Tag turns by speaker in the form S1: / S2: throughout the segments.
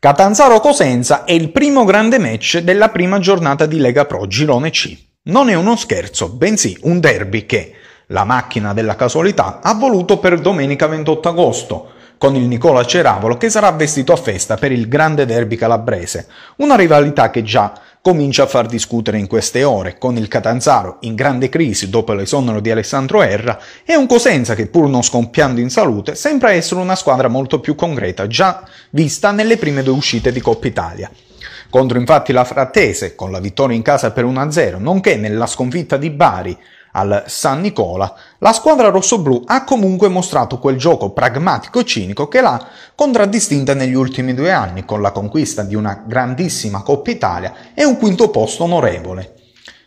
S1: Catanzaro-Cosenza è il primo grande match della prima giornata di Lega Pro Girone C. Non è uno scherzo, bensì un derby che la macchina della casualità ha voluto per domenica 28 agosto, con il Nicola Ceravolo che sarà vestito a festa per il grande derby calabrese, una rivalità che già comincia a far discutere in queste ore, con il Catanzaro in grande crisi dopo l'esonero di Alessandro Erra e un Cosenza che pur non scompiando in salute sembra essere una squadra molto più concreta già vista nelle prime due uscite di Coppa Italia. Contro infatti la Frattese, con la vittoria in casa per 1-0, nonché nella sconfitta di Bari al San Nicola, la squadra rossoblù ha comunque mostrato quel gioco pragmatico e cinico che l'ha contraddistinta negli ultimi due anni con la conquista di una grandissima Coppa Italia e un quinto posto onorevole.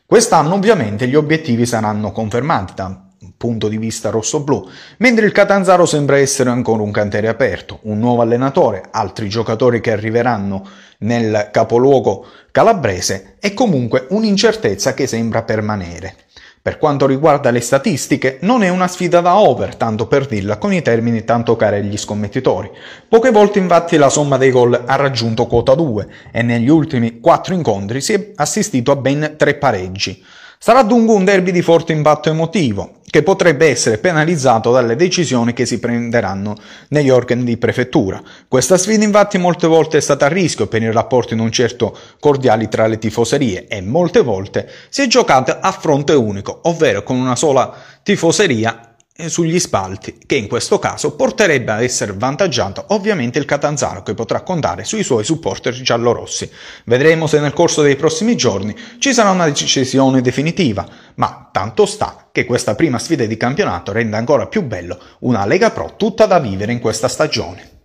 S1: Quest'anno ovviamente gli obiettivi saranno confermati da punto di vista rossoblù, mentre il Catanzaro sembra essere ancora un cantiere aperto, un nuovo allenatore, altri giocatori che arriveranno nel capoluogo calabrese e comunque un'incertezza che sembra permanere. Per quanto riguarda le statistiche, non è una sfida da over, tanto per dirla con i termini tanto cari agli scommettitori. Poche volte infatti la somma dei gol ha raggiunto quota 2 e negli ultimi 4 incontri si è assistito a ben 3 pareggi. Sarà dunque un derby di forte impatto emotivo, che potrebbe essere penalizzato dalle decisioni che si prenderanno negli organi di prefettura. Questa sfida infatti molte volte è stata a rischio per i rapporti non certo cordiali tra le tifoserie e molte volte si è giocata a fronte unico, ovvero con una sola tifoseria eh, sugli spalti, che in questo caso porterebbe ad essere vantaggiato ovviamente il Catanzaro che potrà contare sui suoi supporter giallorossi. Vedremo se nel corso dei prossimi giorni ci sarà una decisione definitiva, ma tanto sta che questa prima sfida di campionato rende ancora più bello una Lega Pro tutta da vivere in questa stagione.